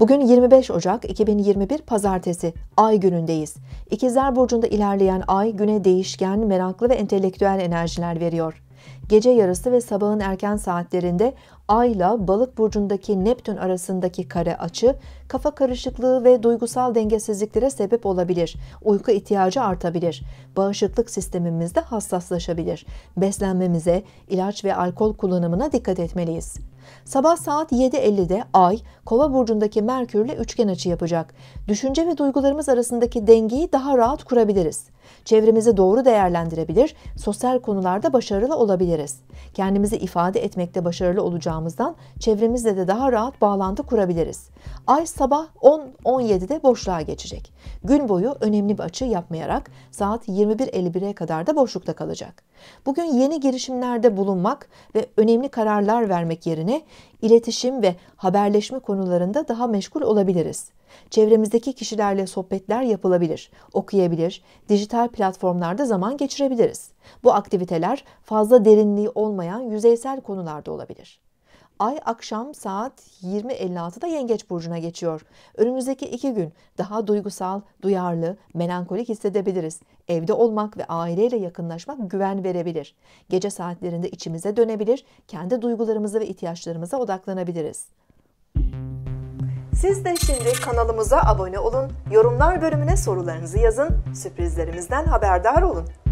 Bugün 25 Ocak 2021 Pazartesi Ay günündeyiz. İkizler burcunda ilerleyen Ay güne değişken, meraklı ve entelektüel enerjiler veriyor. Gece yarısı ve sabahın erken saatlerinde Ay'la Balık burcundaki Neptün arasındaki kare açı kafa karışıklığı ve duygusal dengesizliklere sebep olabilir. Uyku ihtiyacı artabilir. Bağışıklık sistemimizde hassaslaşabilir. Beslenmemize, ilaç ve alkol kullanımına dikkat etmeliyiz. Sabah saat 7.50'de Ay, Kova burcundaki Merkürle üçgen açı yapacak. Düşünce ve duygularımız arasındaki dengeyi daha rahat kurabiliriz. Çevremizi doğru değerlendirebilir, sosyal konularda başarılı olabiliriz. Kendimizi ifade etmekte başarılı olacağımızdan çevremizle de daha rahat bağlantı kurabiliriz. Ay sabah 10-17'de boşluğa geçecek. Gün boyu önemli bir açı yapmayarak saat 21.51'e kadar da boşlukta kalacak. Bugün yeni girişimlerde bulunmak ve önemli kararlar vermek yerine iletişim ve haberleşme konularında daha meşgul olabiliriz. Çevremizdeki kişilerle sohbetler yapılabilir, okuyabilir, dijital platformlarda zaman geçirebiliriz. Bu aktiviteler fazla derinliği olmayan yüzeysel konularda olabilir. Ay akşam saat 20.56'da Yengeç Burcu'na geçiyor. Önümüzdeki iki gün daha duygusal, duyarlı, melankolik hissedebiliriz. Evde olmak ve aileyle yakınlaşmak güven verebilir. Gece saatlerinde içimize dönebilir, kendi duygularımıza ve ihtiyaçlarımıza odaklanabiliriz. Siz de şimdi kanalımıza abone olun, yorumlar bölümüne sorularınızı yazın, sürprizlerimizden haberdar olun.